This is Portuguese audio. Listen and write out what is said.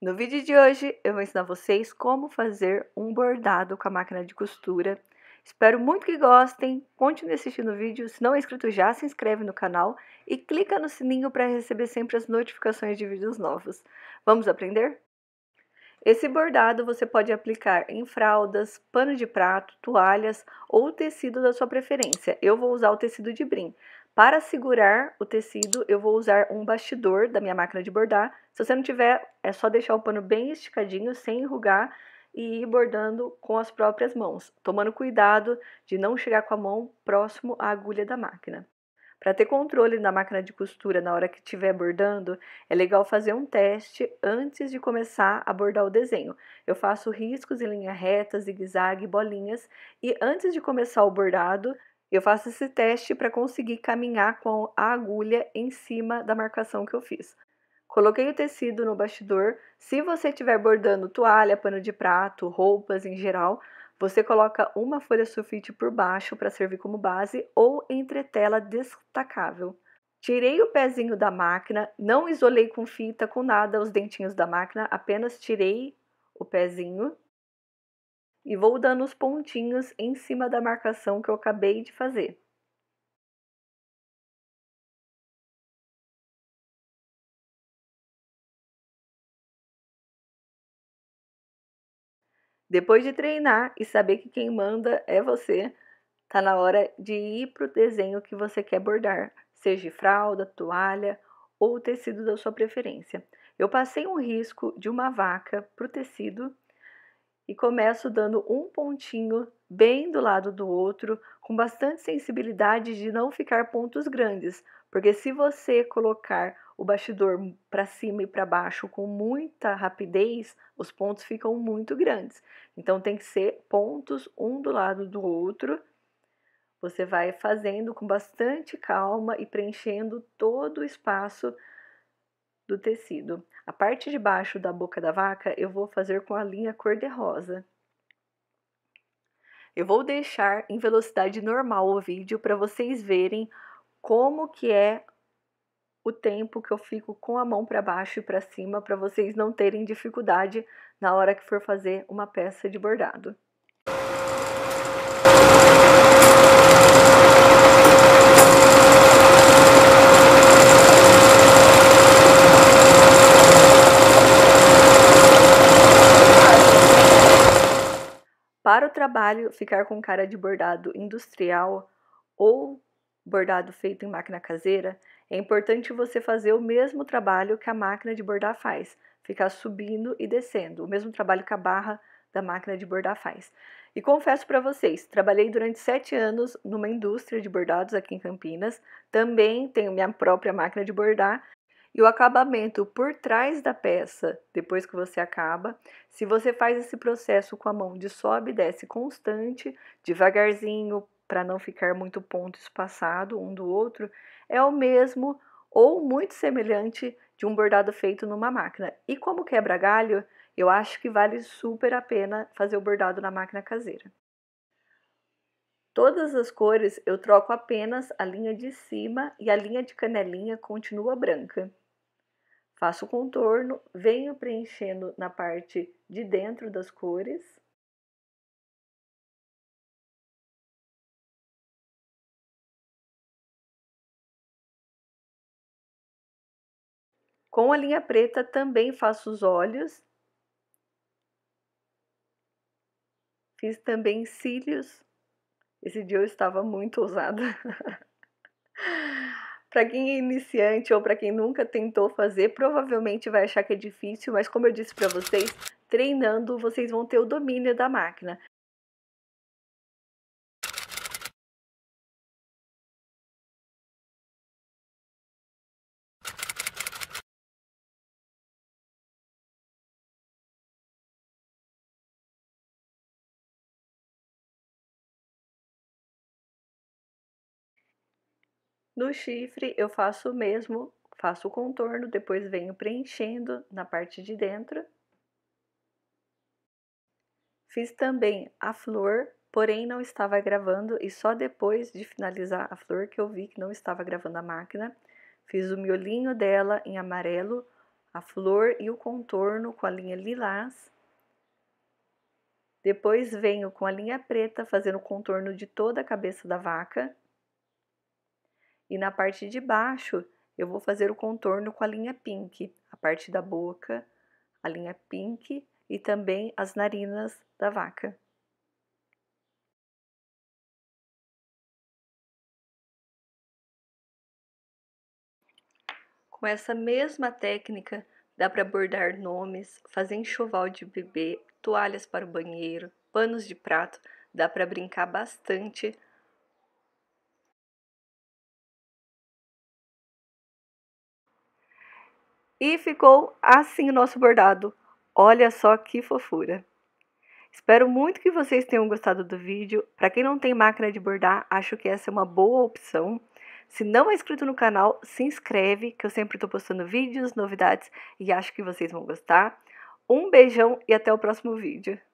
No vídeo de hoje eu vou ensinar vocês como fazer um bordado com a máquina de costura. Espero muito que gostem, continue assistindo o vídeo, se não é inscrito já se inscreve no canal e clica no sininho para receber sempre as notificações de vídeos novos. Vamos aprender? Esse bordado você pode aplicar em fraldas, pano de prato, toalhas ou tecido da sua preferência. Eu vou usar o tecido de brim. Para segurar o tecido, eu vou usar um bastidor da minha máquina de bordar. Se você não tiver, é só deixar o pano bem esticadinho, sem enrugar, e ir bordando com as próprias mãos, tomando cuidado de não chegar com a mão próximo à agulha da máquina. Para ter controle da máquina de costura na hora que estiver bordando, é legal fazer um teste antes de começar a bordar o desenho. Eu faço riscos em linha reta, zigue-zague, bolinhas e antes de começar o bordado, eu faço esse teste para conseguir caminhar com a agulha em cima da marcação que eu fiz. Coloquei o tecido no bastidor. Se você estiver bordando toalha, pano de prato, roupas em geral, você coloca uma folha sulfite por baixo para servir como base ou entretela destacável. Tirei o pezinho da máquina, não isolei com fita, com nada os dentinhos da máquina, apenas tirei o pezinho e vou dando os pontinhos em cima da marcação que eu acabei de fazer. Depois de treinar e saber que quem manda é você, tá na hora de ir pro desenho que você quer bordar, seja fralda, toalha ou o tecido da sua preferência. Eu passei um risco de uma vaca pro tecido e começo dando um pontinho bem do lado do outro, com bastante sensibilidade de não ficar pontos grandes, porque se você colocar o bastidor para cima e para baixo com muita rapidez, os pontos ficam muito grandes. Então tem que ser pontos um do lado do outro. Você vai fazendo com bastante calma e preenchendo todo o espaço do tecido. A parte de baixo da boca da vaca eu vou fazer com a linha cor de rosa. Eu vou deixar em velocidade normal o vídeo para vocês verem como que é o tempo que eu fico com a mão para baixo e para cima para vocês não terem dificuldade na hora que for fazer uma peça de bordado. Para o trabalho ficar com cara de bordado industrial ou bordado feito em máquina caseira, é importante você fazer o mesmo trabalho que a máquina de bordar faz, ficar subindo e descendo, o mesmo trabalho que a barra da máquina de bordar faz. E confesso para vocês, trabalhei durante sete anos numa indústria de bordados aqui em Campinas, também tenho minha própria máquina de bordar. E o acabamento por trás da peça, depois que você acaba, se você faz esse processo com a mão de sobe e desce constante, devagarzinho, para não ficar muito ponto espaçado um do outro, é o mesmo ou muito semelhante de um bordado feito numa máquina. E como quebra-galho, eu acho que vale super a pena fazer o bordado na máquina caseira. Todas as cores eu troco apenas a linha de cima e a linha de canelinha continua branca. Faço o contorno, venho preenchendo na parte de dentro das cores Com a linha preta também faço os olhos. Fiz também cílios. Esse dia eu estava muito ousada. para quem é iniciante ou para quem nunca tentou fazer, provavelmente vai achar que é difícil, mas como eu disse para vocês, treinando vocês vão ter o domínio da máquina. No chifre eu faço o mesmo, faço o contorno, depois venho preenchendo na parte de dentro. Fiz também a flor, porém não estava gravando e só depois de finalizar a flor que eu vi que não estava gravando a máquina. Fiz o miolinho dela em amarelo, a flor e o contorno com a linha lilás. Depois venho com a linha preta fazendo o contorno de toda a cabeça da vaca. E na parte de baixo, eu vou fazer o contorno com a linha pink, a parte da boca, a linha pink e também as narinas da vaca. Com essa mesma técnica, dá para bordar nomes, fazer enxoval de bebê, toalhas para o banheiro, panos de prato, dá para brincar bastante E ficou assim o nosso bordado. Olha só que fofura! Espero muito que vocês tenham gostado do vídeo. Para quem não tem máquina de bordar, acho que essa é uma boa opção. Se não é inscrito no canal, se inscreve, que eu sempre estou postando vídeos, novidades e acho que vocês vão gostar. Um beijão e até o próximo vídeo.